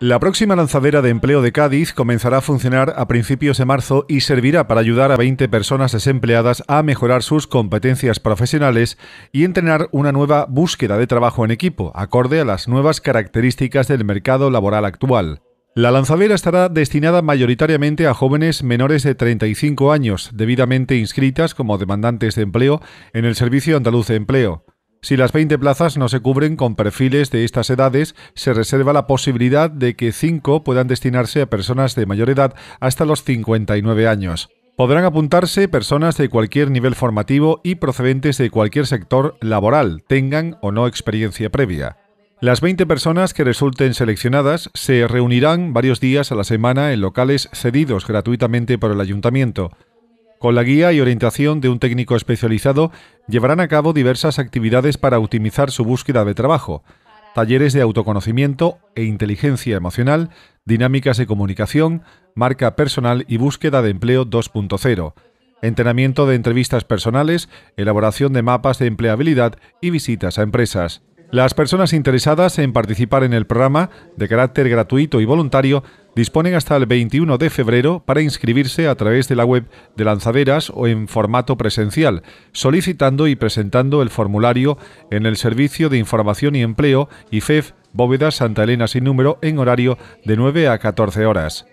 La próxima lanzadera de empleo de Cádiz comenzará a funcionar a principios de marzo y servirá para ayudar a 20 personas desempleadas a mejorar sus competencias profesionales y entrenar una nueva búsqueda de trabajo en equipo, acorde a las nuevas características del mercado laboral actual. La lanzadera estará destinada mayoritariamente a jóvenes menores de 35 años, debidamente inscritas como demandantes de empleo en el Servicio Andaluz de Empleo. Si las 20 plazas no se cubren con perfiles de estas edades, se reserva la posibilidad de que 5 puedan destinarse a personas de mayor edad hasta los 59 años. Podrán apuntarse personas de cualquier nivel formativo y procedentes de cualquier sector laboral, tengan o no experiencia previa. Las 20 personas que resulten seleccionadas se reunirán varios días a la semana en locales cedidos gratuitamente por el ayuntamiento. Con la guía y orientación de un técnico especializado, llevarán a cabo diversas actividades para optimizar su búsqueda de trabajo, talleres de autoconocimiento e inteligencia emocional, dinámicas de comunicación, marca personal y búsqueda de empleo 2.0, entrenamiento de entrevistas personales, elaboración de mapas de empleabilidad y visitas a empresas. Las personas interesadas en participar en el programa, de carácter gratuito y voluntario, disponen hasta el 21 de febrero para inscribirse a través de la web de Lanzaderas o en formato presencial, solicitando y presentando el formulario en el Servicio de Información y Empleo IFEF e Bóveda Santa Elena sin número en horario de 9 a 14 horas.